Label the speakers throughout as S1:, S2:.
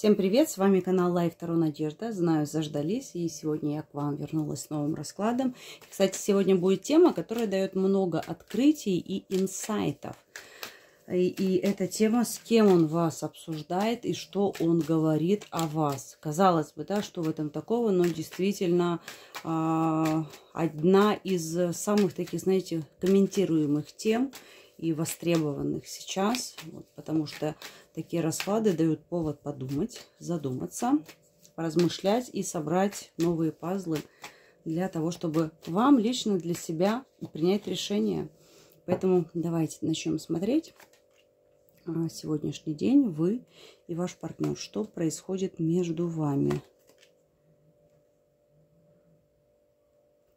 S1: Всем привет! С вами канал Лайф Таро Надежда. Знаю, заждались, и сегодня я к вам вернулась с новым раскладом. Кстати, сегодня будет тема, которая дает много открытий и инсайтов. И, и эта тема, с кем он вас обсуждает и что он говорит о вас. Казалось бы, да, что в этом такого, но действительно а, одна из самых таких, знаете, комментируемых тем – и востребованных сейчас, вот, потому что такие расклады дают повод подумать, задуматься, размышлять и собрать новые пазлы для того, чтобы вам лично для себя принять решение. Поэтому давайте начнем смотреть а, сегодняшний день, вы и ваш партнер, что происходит между вами.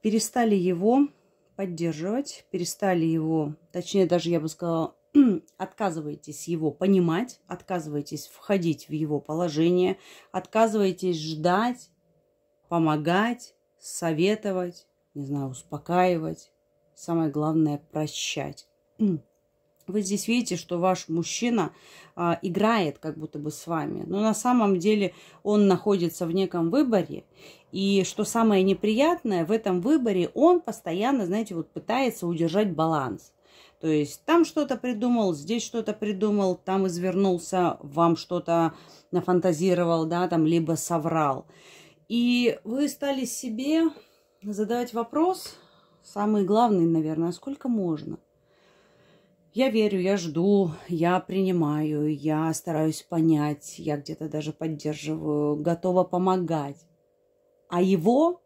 S1: Перестали его поддерживать, перестали его, точнее даже я бы сказала, отказываетесь его понимать, отказываетесь входить в его положение, отказываетесь ждать, помогать, советовать, не знаю, успокаивать. Самое главное – прощать вы здесь видите, что ваш мужчина а, играет как будто бы с вами. Но на самом деле он находится в неком выборе. И что самое неприятное, в этом выборе он постоянно, знаете, вот пытается удержать баланс. То есть там что-то придумал, здесь что-то придумал, там извернулся, вам что-то нафантазировал, да, там либо соврал. И вы стали себе задавать вопрос, самый главный, наверное, а сколько можно? Я верю, я жду, я принимаю, я стараюсь понять, я где-то даже поддерживаю, готова помогать. А его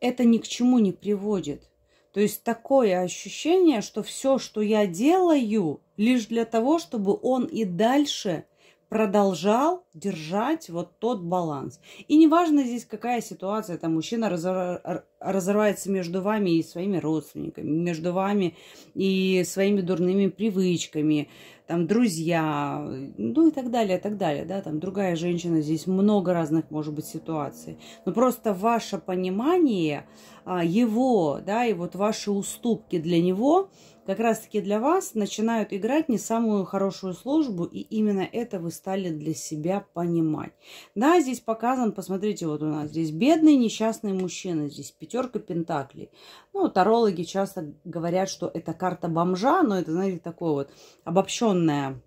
S1: это ни к чему не приводит. То есть такое ощущение, что все, что я делаю, лишь для того, чтобы он и дальше продолжал держать вот тот баланс. И неважно здесь, какая ситуация, там мужчина разор... разрывается между вами и своими родственниками, между вами и своими дурными привычками, там друзья, ну и так далее, так далее, да, там другая женщина, здесь много разных, может быть, ситуаций. Но просто ваше понимание а, его, да, и вот ваши уступки для него – как раз-таки для вас начинают играть не самую хорошую службу, и именно это вы стали для себя понимать. Да, здесь показан, посмотрите, вот у нас здесь бедный несчастный мужчина, здесь пятерка пентаклей. Ну, тарологи часто говорят, что это карта бомжа, но это, знаете, такое вот обобщенное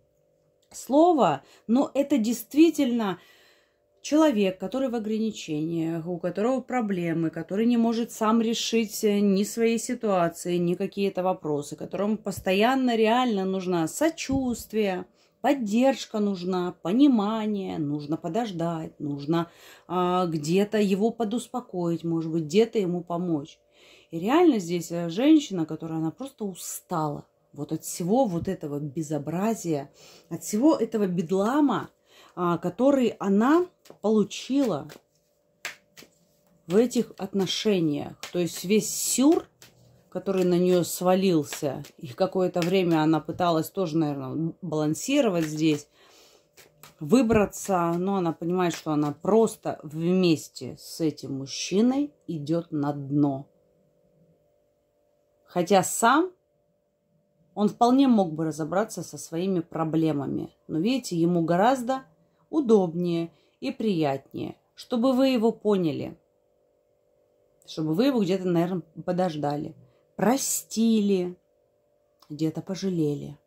S1: слово, но это действительно Человек, который в ограничениях, у которого проблемы, который не может сам решить э, ни свои ситуации, ни какие-то вопросы, которому постоянно реально нужна сочувствие, поддержка нужна, понимание, нужно подождать, нужно а, где-то его подуспокоить, может быть, где-то ему помочь. И реально здесь э, женщина, которая она просто устала вот от всего вот этого безобразия, от всего этого бедлама, а, который она получила в этих отношениях. То есть весь сюр, который на нее свалился, и какое-то время она пыталась тоже, наверное, балансировать здесь, выбраться, но она понимает, что она просто вместе с этим мужчиной идет на дно. Хотя сам он вполне мог бы разобраться со своими проблемами. Но видите, ему гораздо удобнее и приятнее, чтобы вы его поняли, чтобы вы его где-то, наверное, подождали, простили, где-то пожалели.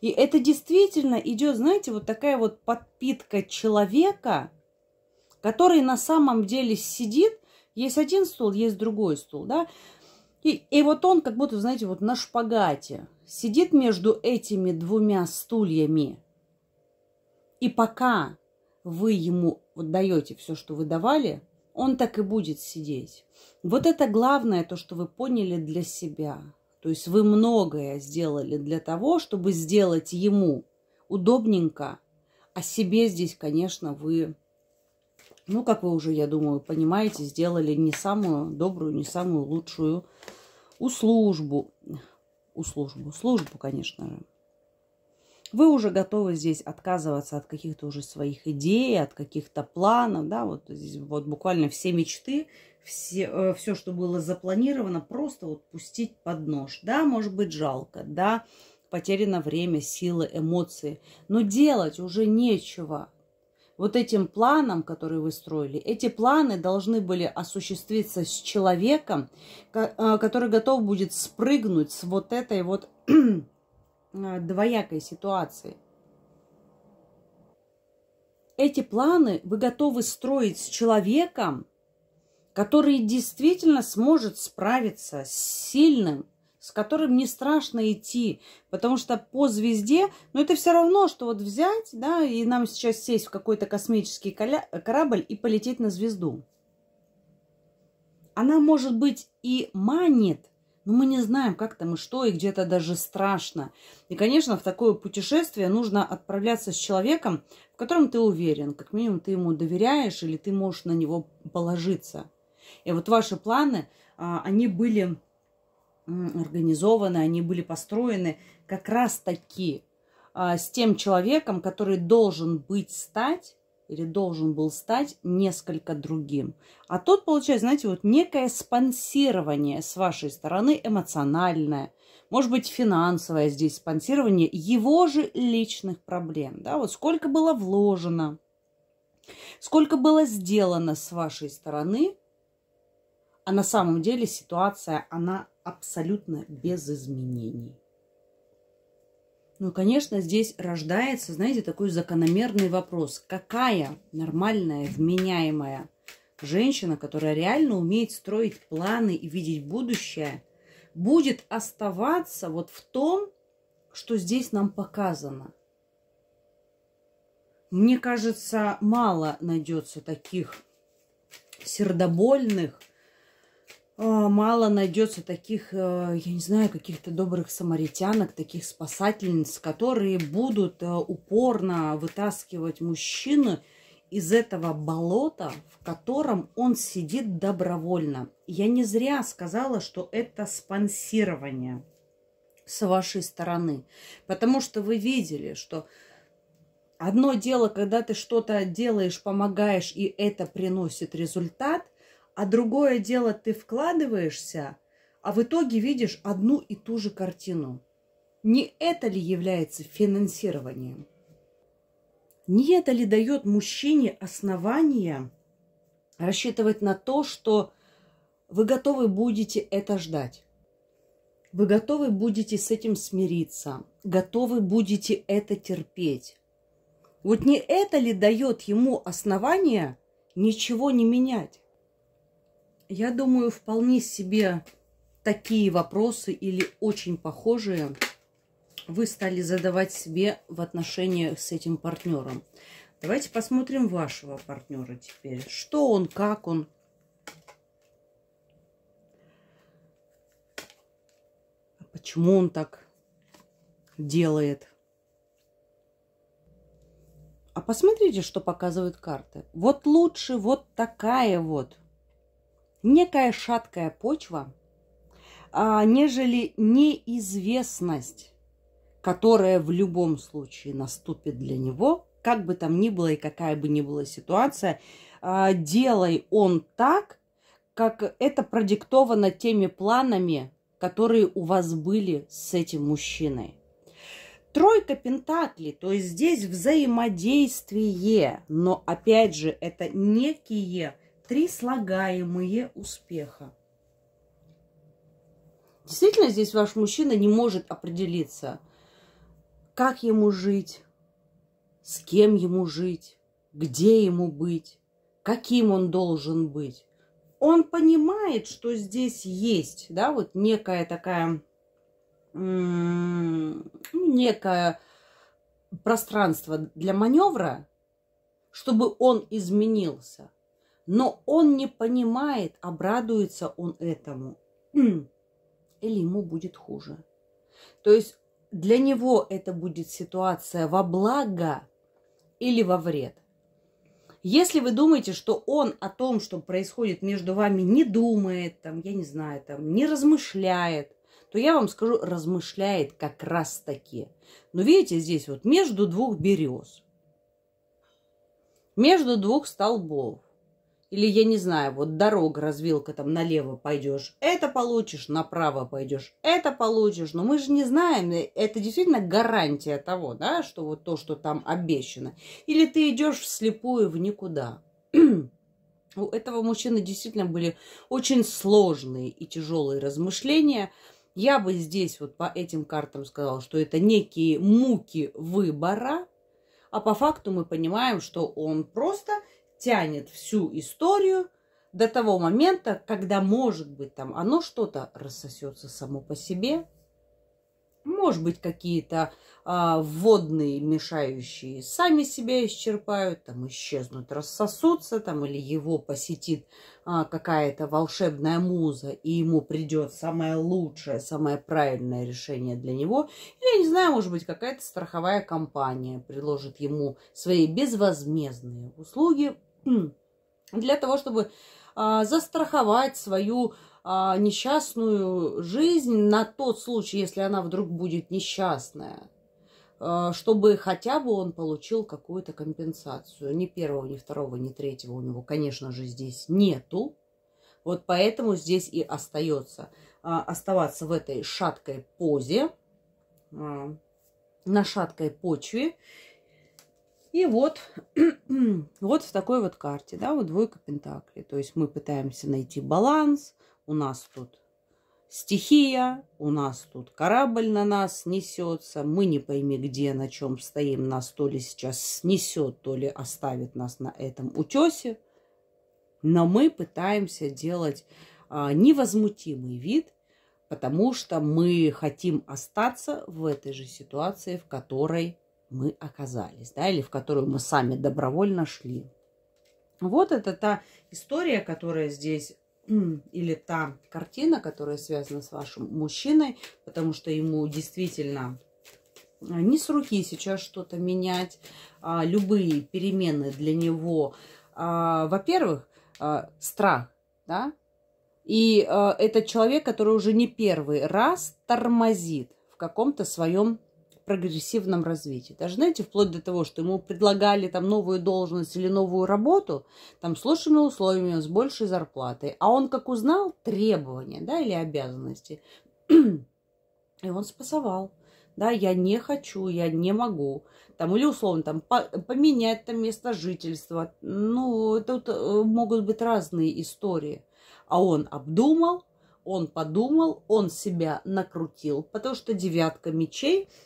S1: И это действительно идет, знаете, вот такая вот подпитка человека, который на самом деле сидит, есть один стул, есть другой стул, да, и, и вот он как будто, знаете, вот на шпагате сидит между этими двумя стульями – и пока вы ему вот даете все, что вы давали, он так и будет сидеть. Вот это главное, то, что вы поняли для себя. То есть вы многое сделали для того, чтобы сделать ему удобненько. А себе здесь, конечно, вы, ну, как вы уже, я думаю, понимаете, сделали не самую добрую, не самую лучшую услужбу. Услужбу, службу, конечно же вы уже готовы здесь отказываться от каких-то уже своих идей, от каких-то планов, да, вот здесь вот буквально все мечты, все, э, все, что было запланировано, просто вот пустить под нож. Да, может быть жалко, да, потеряно время, силы, эмоции, но делать уже нечего. Вот этим планом, который вы строили, эти планы должны были осуществиться с человеком, э, который готов будет спрыгнуть с вот этой вот А, двоякой ситуации. Эти планы вы готовы строить с человеком, который действительно сможет справиться с сильным, с которым не страшно идти, потому что по звезде, но ну, это все равно, что вот взять, да, и нам сейчас сесть в какой-то космический корабль и полететь на звезду. Она, может быть, и манит, но ну, мы не знаем, как там и что, и где-то даже страшно. И, конечно, в такое путешествие нужно отправляться с человеком, в котором ты уверен. Как минимум, ты ему доверяешь или ты можешь на него положиться. И вот ваши планы, а, они были организованы, они были построены как раз таки а, с тем человеком, который должен быть стать или должен был стать несколько другим. А тот получается, знаете, вот некое спонсирование с вашей стороны эмоциональное, может быть, финансовое здесь спонсирование его же личных проблем. Да? Вот сколько было вложено, сколько было сделано с вашей стороны, а на самом деле ситуация, она абсолютно без изменений. Ну и, конечно, здесь рождается, знаете, такой закономерный вопрос. Какая нормальная, вменяемая женщина, которая реально умеет строить планы и видеть будущее, будет оставаться вот в том, что здесь нам показано? Мне кажется, мало найдется таких сердобольных – Э, мало найдется таких, э, я не знаю, каких-то добрых самаритянок, таких спасательниц, которые будут э, упорно вытаскивать мужчину из этого болота, в котором он сидит добровольно. Я не зря сказала, что это спонсирование с вашей стороны, потому что вы видели, что одно дело, когда ты что-то делаешь, помогаешь, и это приносит результат, а другое дело ты вкладываешься, а в итоге видишь одну и ту же картину. Не это ли является финансированием? Не это ли дает мужчине основания рассчитывать на то, что вы готовы будете это ждать? Вы готовы будете с этим смириться, готовы будете это терпеть. Вот не это ли дает ему основания ничего не менять? Я думаю, вполне себе такие вопросы или очень похожие вы стали задавать себе в отношениях с этим партнером. Давайте посмотрим вашего партнера теперь. Что он, как он. А почему он так делает. А посмотрите, что показывают карты. Вот лучше вот такая вот некая шаткая почва, а, нежели неизвестность, которая в любом случае наступит для него, как бы там ни было и какая бы ни была ситуация, а, делай он так, как это продиктовано теми планами, которые у вас были с этим мужчиной. Тройка Пентаклей, то есть здесь взаимодействие, но опять же это некие Три слагаемые успеха. Действительно, здесь ваш мужчина не может определиться, как ему жить, с кем ему жить, где ему быть, каким он должен быть. Он понимает, что здесь есть, да, вот некая такая, ну, некое пространство для маневра, чтобы он изменился – но он не понимает, обрадуется он этому, хм. или ему будет хуже. То есть для него это будет ситуация во благо или во вред. Если вы думаете, что он о том, что происходит между вами, не думает, там, я не знаю, там, не размышляет, то я вам скажу, размышляет как раз таки. Но видите, здесь вот между двух берез, между двух столбов. Или, я не знаю, вот дорога, развилка, там налево пойдешь, это получишь, направо пойдешь, это получишь. Но мы же не знаем, это действительно гарантия того, да, что вот то, что там обещано. Или ты идешь вслепую в никуда. У этого мужчины действительно были очень сложные и тяжелые размышления. Я бы здесь вот по этим картам сказала, что это некие муки выбора, а по факту мы понимаем, что он просто тянет всю историю до того момента, когда, может быть, там оно что-то рассосется само по себе, может быть, какие-то а, водные мешающие сами себя исчерпают, там исчезнут, рассосутся, там или его посетит а, какая-то волшебная муза, и ему придет самое лучшее, самое правильное решение для него. Или, я не знаю, может быть, какая-то страховая компания предложит ему свои безвозмездные услуги для того, чтобы а, застраховать свою а, несчастную жизнь на тот случай, если она вдруг будет несчастная, а, чтобы хотя бы он получил какую-то компенсацию. Ни первого, ни второго, ни третьего у него, конечно же, здесь нету. Вот поэтому здесь и остается оставаться в этой шаткой позе, на шаткой почве и вот, вот в такой вот карте, да, вот двойка пентаклей. То есть мы пытаемся найти баланс. У нас тут стихия, у нас тут корабль на нас несется. Мы не пойми, где, на чем стоим. Нас то ли сейчас снесет, то ли оставит нас на этом утесе. Но мы пытаемся делать а, невозмутимый вид, потому что мы хотим остаться в этой же ситуации, в которой мы оказались, да, или в которую мы сами добровольно шли. Вот это та история, которая здесь или та картина, которая связана с вашим мужчиной, потому что ему действительно а, не с руки сейчас что-то менять. А, любые перемены для него, а, во-первых, а, страх, да, и э, а, это человек, который уже не первый раз тормозит в каком-то своем прогрессивном развитии. Даже, знаете, вплоть до того, что ему предлагали там новую должность или новую работу, там с лучшими условиями, с большей зарплатой. А он, как узнал, требования, да, или обязанности, и он спасовал. Да, я не хочу, я не могу. Там, или условно, там, поменять там место жительства. Ну, тут э, могут быть разные истории. А он обдумал, он подумал, он себя накрутил, потому что девятка мечей –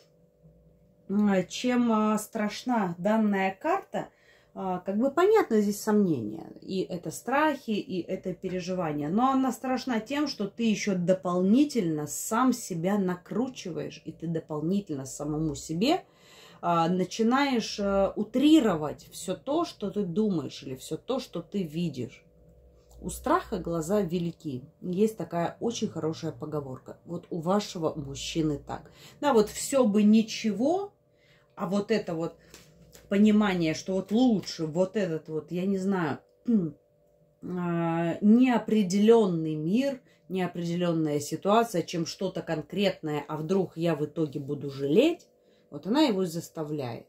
S1: Э, чем а, страшна данная карта, а, как бы понятно здесь сомнения. И это страхи, и это переживания. Но она страшна тем, что ты еще дополнительно сам себя накручиваешь, и ты дополнительно самому себе а, начинаешь э, утрировать все то, что ты думаешь, или все то, что ты видишь. У страха глаза велики. Есть такая очень хорошая поговорка. Вот у вашего мужчины так. Да, вот все бы ничего, а вот это вот понимание, что вот лучше, вот этот вот, я не знаю, а, неопределенный мир, неопределенная ситуация, чем что-то конкретное, а вдруг я в итоге буду жалеть, вот она его и заставляет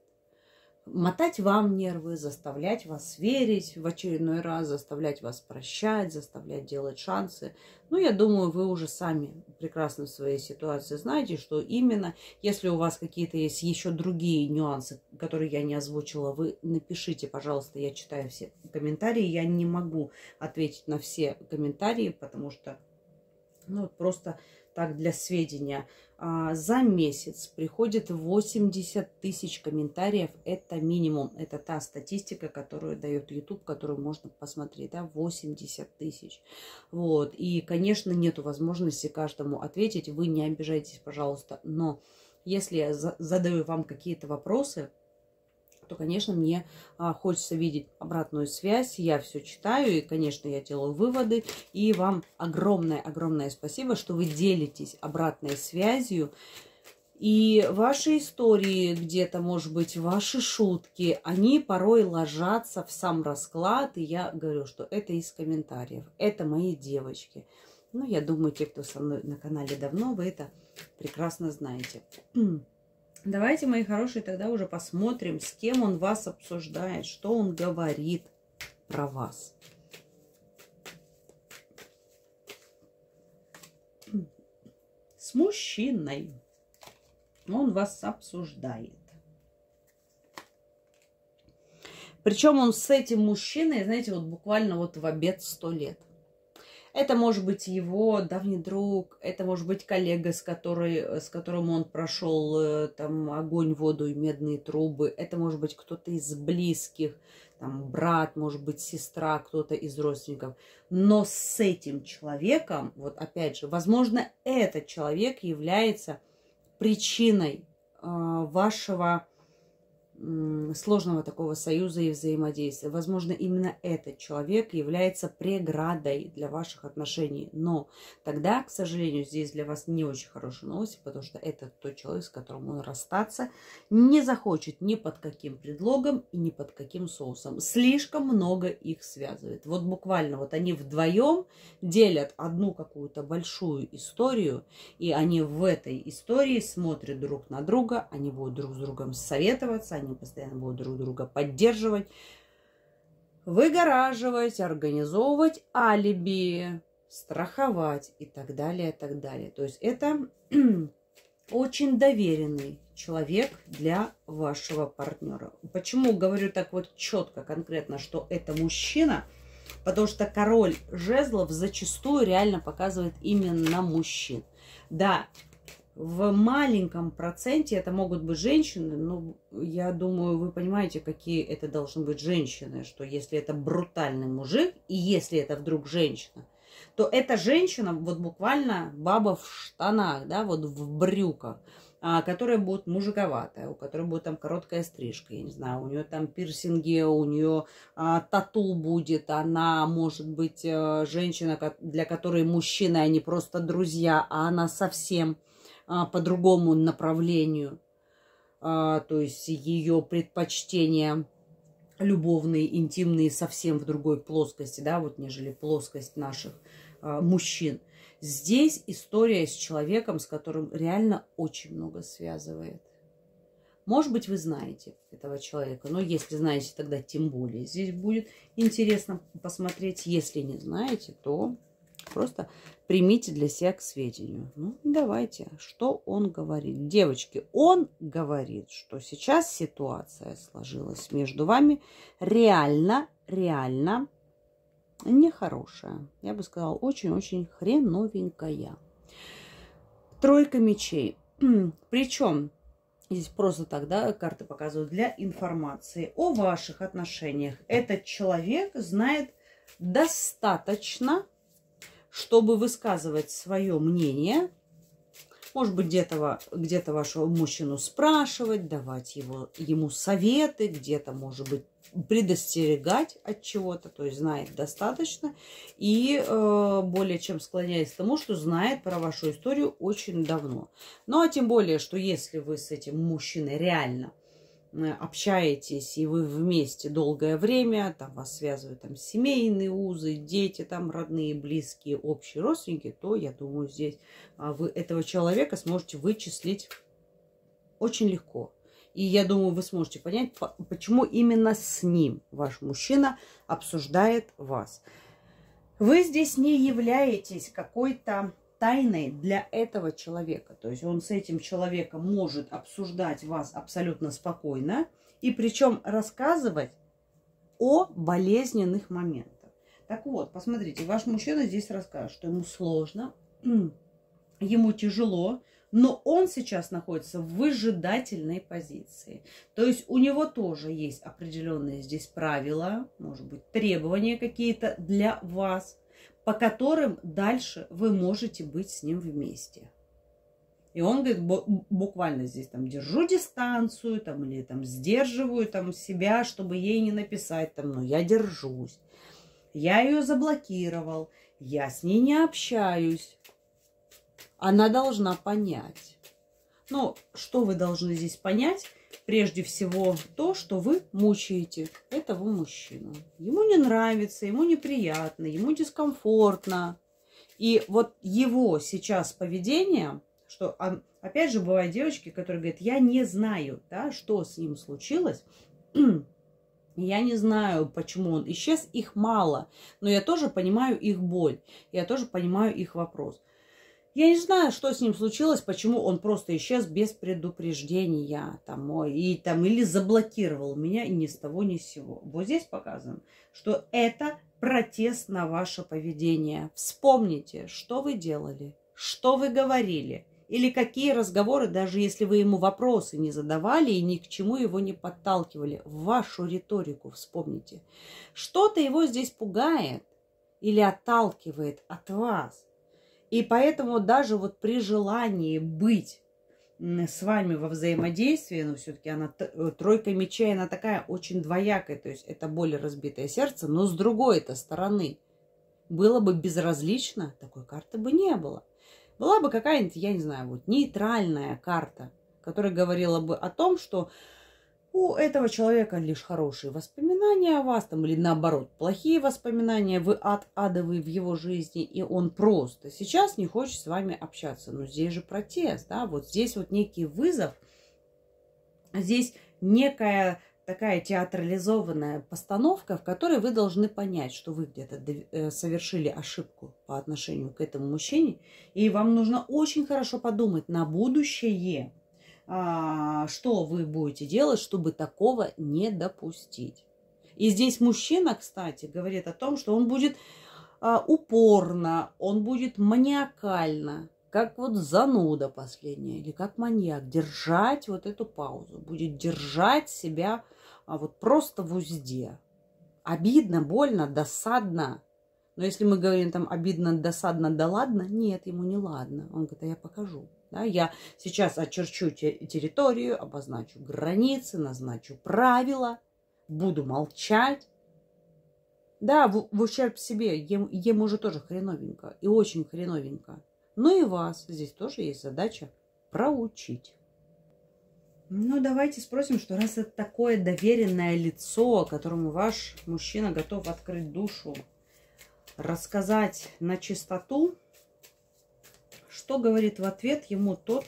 S1: мотать вам нервы, заставлять вас верить в очередной раз, заставлять вас прощать, заставлять делать шансы. Ну, я думаю, вы уже сами прекрасно в своей ситуации знаете, что именно, если у вас какие-то есть еще другие нюансы, которые я не озвучила, вы напишите, пожалуйста, я читаю все комментарии. Я не могу ответить на все комментарии, потому что, ну, просто так для сведения – а, за месяц приходит 80 тысяч комментариев. Это минимум. Это та статистика, которую дает YouTube, которую можно посмотреть. Да, 80 тысяч. Вот. И, конечно, нет возможности каждому ответить. Вы не обижайтесь, пожалуйста. Но если я задаю вам какие-то вопросы, то, конечно, мне а, хочется видеть обратную связь. Я все читаю, и, конечно, я делаю выводы. И вам огромное-огромное спасибо, что вы делитесь обратной связью. И ваши истории где-то, может быть, ваши шутки, они порой ложатся в сам расклад. И я говорю, что это из комментариев. Это мои девочки. Ну, я думаю, те, кто со мной на канале давно, вы это прекрасно знаете. Давайте, мои хорошие, тогда уже посмотрим, с кем он вас обсуждает, что он говорит про вас. С мужчиной он вас обсуждает. Причем он с этим мужчиной, знаете, вот буквально вот в обед сто лет. Это может быть его давний друг, это может быть коллега, с, которой, э, с которым он прошел э, там огонь, воду и медные трубы. Это может быть кто-то из близких, там брат, может быть сестра, кто-то из родственников. Но с этим человеком, вот опять же, возможно, этот человек является причиной э, вашего сложного такого союза и взаимодействия. Возможно, именно этот человек является преградой для ваших отношений. Но тогда, к сожалению, здесь для вас не очень хорошие новости, потому что это тот человек, с которым он расстаться не захочет ни под каким предлогом и ни под каким соусом. Слишком много их связывает. Вот буквально вот они вдвоем делят одну какую-то большую историю, и они в этой истории смотрят друг на друга, они будут друг с другом советоваться, они они постоянно будут друг друга поддерживать, выгораживать, организовывать алиби, страховать и так далее, и так далее. То есть это очень доверенный человек для вашего партнера. Почему говорю так вот четко, конкретно, что это мужчина? Потому что король жезлов зачастую реально показывает именно мужчин. Да, в маленьком проценте это могут быть женщины, но я думаю, вы понимаете, какие это должны быть женщины, что если это брутальный мужик, и если это вдруг женщина, то эта женщина вот буквально баба в штанах, да, вот в брюках, а, которая будет мужиковатая, у которой будет там короткая стрижка, я не знаю, у нее там пирсинги, у нее а, тату будет, она может быть э, женщина, для которой мужчины, они а просто друзья, а она совсем а, по другому направлению, а, то есть ее предпочтения любовные, интимные совсем в другой плоскости, да, вот нежели плоскость наших а, мужчин. Здесь история с человеком, с которым реально очень много связывает. Может быть, вы знаете этого человека, но если знаете, тогда тем более здесь будет интересно посмотреть. Если не знаете, то просто примите для себя к сведению. Ну, давайте, что он говорит. Девочки, он говорит, что сейчас ситуация сложилась между вами реально, реально нехорошая. Я бы сказала, очень-очень хреновенькая. Тройка мечей. Причем Здесь просто тогда карты показывают для информации о ваших отношениях. Этот человек знает достаточно чтобы высказывать свое мнение, может быть, где-то где вашего мужчину спрашивать, давать его, ему советы, где-то, может быть, предостерегать от чего-то, то есть знает достаточно, и э, более чем склоняясь к тому, что знает про вашу историю очень давно. Ну а тем более, что если вы с этим мужчиной реально э, Э, общаетесь, и вы вместе долгое время, там вас связывают там семейные узы, дети, там родные, близкие, общие родственники, то, я думаю, здесь а, вы этого человека сможете вычислить очень легко. И я думаю, вы сможете понять, почему именно с ним ваш мужчина обсуждает вас. Вы здесь не являетесь какой-то тайной для этого человека. То есть он с этим человеком может обсуждать вас абсолютно спокойно и причем рассказывать о болезненных моментах. Так вот, посмотрите, ваш мужчина здесь расскажет, что ему сложно, ему тяжело, но он сейчас находится в выжидательной позиции. То есть у него тоже есть определенные здесь правила, может быть, требования какие-то для вас – по которым дальше вы можете быть с ним вместе. И он говорит, буквально здесь там держу дистанцию, там или там сдерживаю там себя, чтобы ей не написать там, но «Ну, я держусь. Я ее заблокировал, я с ней не общаюсь. Она должна понять. Но что вы должны здесь понять? прежде всего то, что вы мучаете этого мужчину. Ему не нравится, ему неприятно, ему дискомфортно. И вот его сейчас поведение, что, опять же, бывают девочки, которые говорят, я не знаю, да, что с ним случилось, я не знаю, почему он исчез, их мало, но я тоже понимаю их боль, я тоже понимаю их вопрос. Я не знаю, что с ним случилось, почему он просто исчез без предупреждения там, и, там, или заблокировал меня ни с того ни с сего. Вот здесь показано, что это протест на ваше поведение. Вспомните, что вы делали, что вы говорили или какие разговоры, даже если вы ему вопросы не задавали и ни к чему его не подталкивали. Вашу риторику вспомните. Что-то его здесь пугает или отталкивает от вас. И поэтому даже вот при желании быть с вами во взаимодействии, но ну, все-таки она э, тройка мечей, она такая очень двоякая, то есть это более разбитое сердце, но с другой-то стороны было бы безразлично, такой карты бы не было. Была бы какая-нибудь, я не знаю, вот нейтральная карта, которая говорила бы о том, что у этого человека лишь хорошие воспоминания о вас, там, или наоборот, плохие воспоминания, вы ад адовый в его жизни, и он просто сейчас не хочет с вами общаться. Но здесь же протест, да, вот здесь вот некий вызов, здесь некая такая театрализованная постановка, в которой вы должны понять, что вы где-то э, совершили ошибку по отношению к этому мужчине, и вам нужно очень хорошо подумать на будущее, а, что вы будете делать, чтобы такого не допустить. И здесь мужчина, кстати, говорит о том, что он будет а, упорно, он будет маниакально, как вот зануда последняя, или как маньяк, держать вот эту паузу, будет держать себя а, вот просто в узде. Обидно, больно, досадно. Но если мы говорим там обидно, досадно, да ладно, нет, ему не ладно. Он говорит, а я покажу. Да, я сейчас очерчу территорию, обозначу границы, назначу правила, буду молчать. Да, в, в ущерб себе, ем, ему же тоже хреновенько, и очень хреновенько. Но ну и вас здесь тоже есть задача проучить. Ну, давайте спросим, что раз это такое доверенное лицо, которому ваш мужчина готов открыть душу, рассказать на чистоту, что говорит в ответ ему тот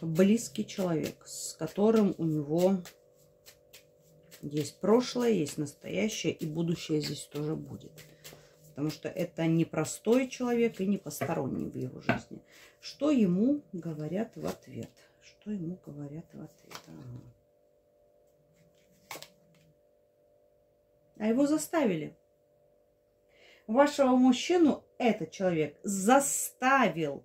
S1: близкий человек, с которым у него есть прошлое, есть настоящее и будущее здесь тоже будет. Потому что это не простой человек и не посторонний в его жизни. Что ему говорят в ответ? Что ему говорят в ответ? Ага. А его заставили. Вашего мужчину этот человек заставил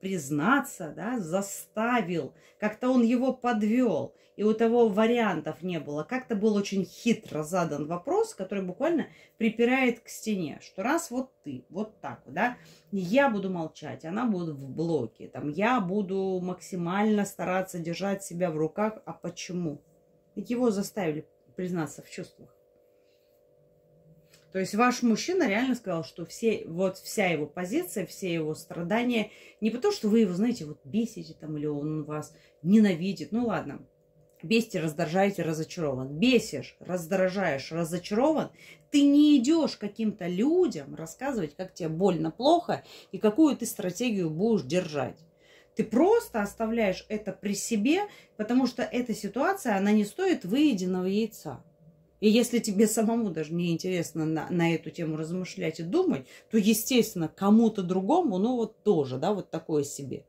S1: признаться, да, заставил, как-то он его подвел, и у того вариантов не было. Как-то был очень хитро задан вопрос, который буквально припирает к стене, что раз вот ты, вот так, да, я буду молчать, она будет в блоке, там, я буду максимально стараться держать себя в руках, а почему? Ведь его заставили признаться в чувствах. То есть ваш мужчина реально сказал, что все, вот вся его позиция, все его страдания, не потому что вы его, знаете, вот бесите там, или он вас ненавидит, ну ладно, Бесите, раздражаете, разочарован. Бесишь, раздражаешь, разочарован. Ты не идешь каким-то людям рассказывать, как тебе больно, плохо и какую ты стратегию будешь держать. Ты просто оставляешь это при себе, потому что эта ситуация, она не стоит выеденного яйца. И если тебе самому даже не интересно на, на эту тему размышлять и думать, то, естественно, кому-то другому, ну вот тоже, да, вот такое себе.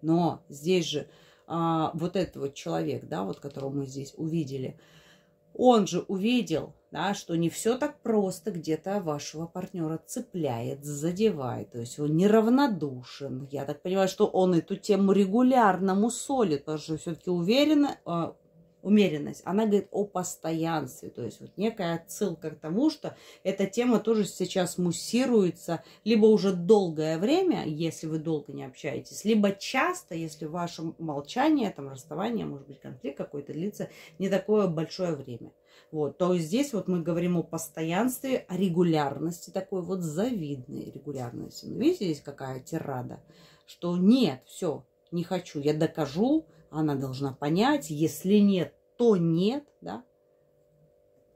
S1: Но здесь же а, вот этот вот человек, да, вот которого мы здесь увидели, он же увидел, да, что не все так просто где-то вашего партнера цепляет, задевает. То есть он неравнодушен. Я так понимаю, что он эту тему регулярно мусолит, потому что все-таки уверенно, а, умеренность. Она говорит о постоянстве, то есть вот некая отсылка к тому, что эта тема тоже сейчас муссируется либо уже долгое время, если вы долго не общаетесь, либо часто, если ваше молчание, там расставание, может быть, конфликт какой-то длится не такое большое время. Вот, то здесь вот мы говорим о постоянстве, о регулярности такой вот завидной регулярности. Ну, видите, здесь какая тирада, что нет, все, не хочу, я докажу, она должна понять, если нет, то нет, да.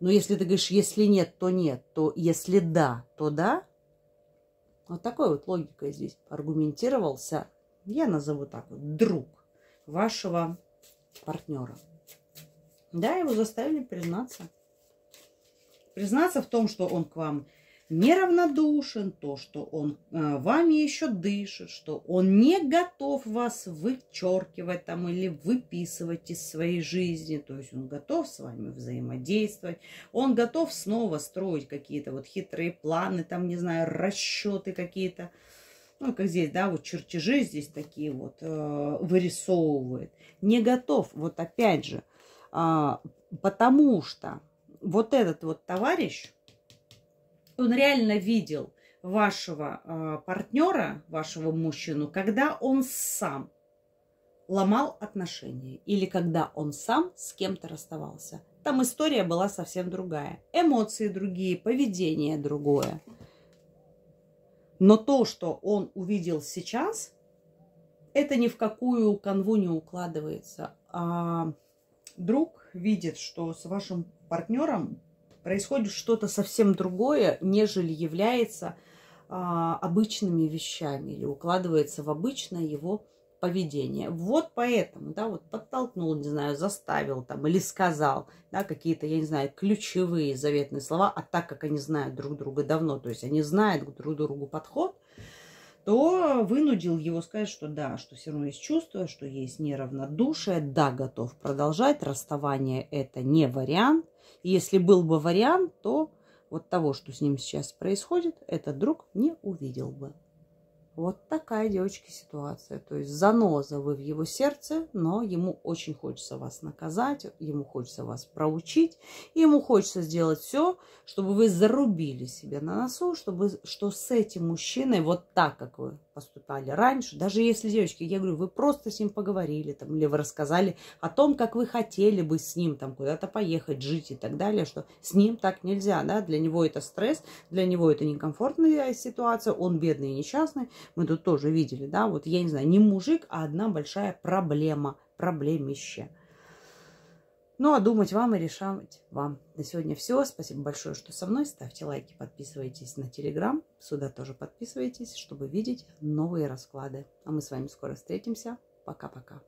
S1: Но если ты говоришь, если нет, то нет, то если да, то да. Вот такой вот логикой здесь аргументировался, я назову так вот, друг вашего партнера. Да, его заставили признаться. Признаться в том, что он к вам неравнодушен, то, что он э, вами еще дышит, что он не готов вас вычеркивать там или выписывать из своей жизни, то есть он готов с вами взаимодействовать, он готов снова строить какие-то вот хитрые планы, там, не знаю, расчеты какие-то, ну, как здесь, да, вот чертежи здесь такие вот э, вырисовывает, не готов, вот опять же, э, потому что вот этот вот товарищ, он реально видел вашего а, партнера, вашего мужчину, когда он сам ломал отношения или когда он сам с кем-то расставался. Там история была совсем другая. Эмоции другие, поведение другое. Но то, что он увидел сейчас, это ни в какую канву не укладывается. А друг видит, что с вашим партнером происходит что-то совсем другое, нежели является а, обычными вещами или укладывается в обычное его поведение. Вот поэтому, да, вот подтолкнул, не знаю, заставил там или сказал, да, какие-то, я не знаю, ключевые заветные слова, а так как они знают друг друга давно, то есть они знают друг другу подход, то вынудил его сказать, что да, что все равно есть чувство, что есть неравнодушие, да, готов продолжать, расставание это не вариант. Если был бы вариант, то вот того, что с ним сейчас происходит, этот друг не увидел бы. Вот такая, девочки, ситуация. То есть заноза вы в его сердце, но ему очень хочется вас наказать, ему хочется вас проучить, ему хочется сделать все, чтобы вы зарубили себе на носу, чтобы, что с этим мужчиной вот так, как вы поступали раньше, даже если девочки, я говорю, вы просто с ним поговорили, там, или вы рассказали о том, как вы хотели бы с ним там куда-то поехать, жить и так далее, что с ним так нельзя, да, для него это стресс, для него это некомфортная ситуация, он бедный и несчастный, мы тут тоже видели, да, вот я не знаю, не мужик, а одна большая проблема, проблемище. Ну, а думать вам и решать вам. На сегодня все. Спасибо большое, что со мной. Ставьте лайки, подписывайтесь на Телеграм. Сюда тоже подписывайтесь, чтобы видеть новые расклады. А мы с вами скоро встретимся. Пока-пока.